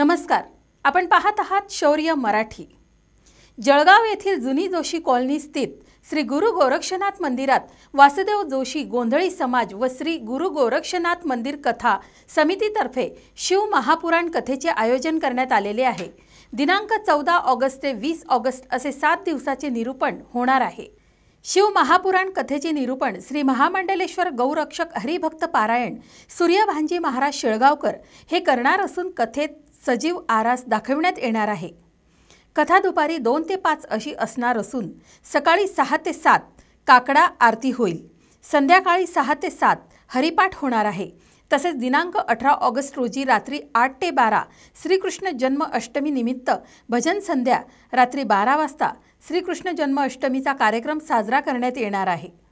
नमस्कार आपण पाहत आहात शौर्य मराठी जळगाव येथील जुनी जोशी कॉलनी स्थित श्री गुरु गोरक्षनाथ मंदिरात वासुदेव जोशी गोंधळी समाज व श्री गुरु गोरक्षनाथ मंदिर कथा समितीतर्फे शिव महापुराण कथेचे आयोजन करण्यात आलेले आहे दिनांक चौदा ऑगस्ट ते वीस ऑगस्ट असे सात दिवसाचे निरूपण होणार आहे शिव महापुराण कथेचे निरूपण श्री महामंडलेश्वर गौरक्षक हरिभक्त पारायण सूर्यभांजी महाराज शेळगावकर हे करणार असून कथेत सजीव आरास दाखविण्यात येणार आहे कथा दुपारी दोन ते पाच अशी असणार असून सकाळी सहा ते सात काकडा आरती होईल संध्याकाळी सहा ते सात हरिपाठ होणार आहे तसेच दिनांक अठरा ऑगस्ट रोजी रात्री आठ ते बारा श्रीकृष्ण जन्म अष्टमी निमित्त भजन संध्या रात्री बारा वाजता श्रीकृष्ण जन्म अष्टमीचा कार्यक्रम साजरा करण्यात येणार आहे